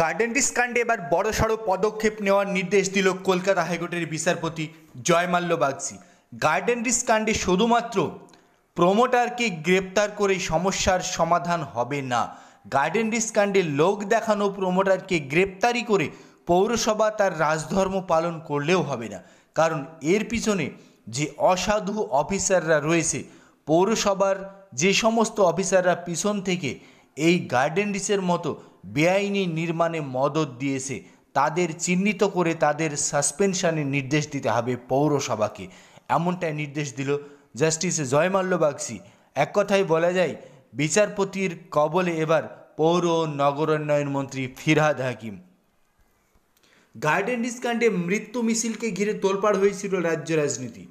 garden ডিসকাণ্ডে এবার বড়সড় পদক্ষেপ নেওয়ার নির্দেশ দিল কলকাতা হাইকোর্টের বিচারপতি জয়মাল্য বাগসি গার্ডেন ডিসকাণ্ডে শুধুমাত্র প্রমোটারকে গ্রেপ্তার করে সমস্যার সমাধান হবে না গার্ডেন ডিসকাণ্ডে লোক দেখানো প্রমোটারকে গ্রেপ্তারি করে পৌরসভা তার রাজধর্ম পালন করলেও হবে না কারণ এর পিছনে যে অসাধু অফিসাররা রয়েছে পৌরসভার যে সমস্ত অফিসাররা পিছন থেকে এই গার্ডেন রিচের মতো বেআইনি নির্মাণে মদত দিয়েছে তাদের চিহ্নিত করে তাদের সাসপেনশানে নির্দেশ দিতে হবে পৌরসভাকে এমনটাই নির্দেশ দিল জাস্টিস জয়মাল্য বাগসি এক কথায় বলা যায় বিচারপতির কবলে এবার পৌর ও নগরোন্নয়ন মন্ত্রী ফিরহাদ হাকিম গার্ডেন ডিসকাণ্ডে মৃত্যু মিছিলকে ঘিরে তোলপাড় হয়েছিল রাজ্য রাজনীতি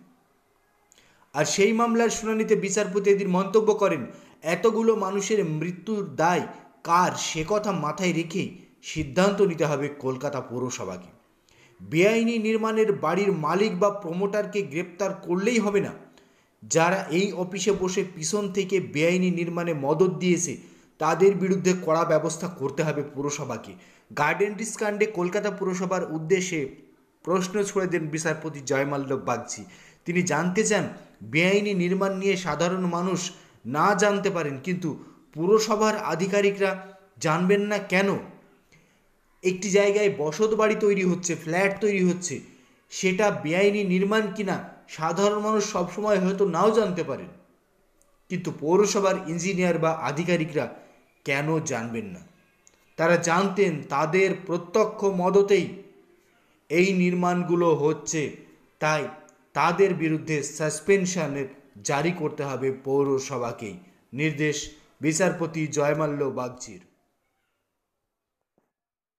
আর সেই মামলার শুনানিতে বিচারপতি এদিন মন্তব্য করেন এতগুলো মানুষের মৃত্যুর দায় কার সে কথা মাথায় রেখেই সিদ্ধান্ত নিতে হবে কলকাতা পৌরসভাকে বেআইনি নির্মাণের বাড়ির মালিক বা প্রমোটারকে গ্রেপ্তার করলেই হবে না যারা এই অফিসে বসে পিছন থেকে বেআইনি নির্মাণে মদত দিয়েছে তাদের বিরুদ্ধে কড়া ব্যবস্থা করতে হবে পুরসভাকে গার্ডেন ডিসকাণ্ডে কলকাতা পুরসভার উদ্দেশ্যে প্রশ্ন ছুড়ে দেন বিচারপতি জয়মাল্য বাগচি তিনি জানতে চান বেআইনি নির্মাণ নিয়ে সাধারণ মানুষ না জানতে পারেন কিন্তু পুরসভার আধিকারিকরা জানবেন না কেন একটি জায়গায় বসত বাড়ি তৈরি হচ্ছে ফ্ল্যাট তৈরি হচ্ছে সেটা বেআইনি নির্মাণ কিনা সাধারণ মানুষ সবসময় হয়তো নাও জানতে পারেন কিন্তু পৌরসভার ইঞ্জিনিয়ার বা আধিকারিকরা কেন জানবেন না তারা জানতেন তাদের প্রত্যক্ষ মদতেই এই নির্মাণগুলো হচ্ছে তাই তাদের বিরুদ্ধে সাসপেনশনের জারি করতে হবে পৌরসভাকেই নির্দেশ বিচারপতি জয়মাল্য বাগচির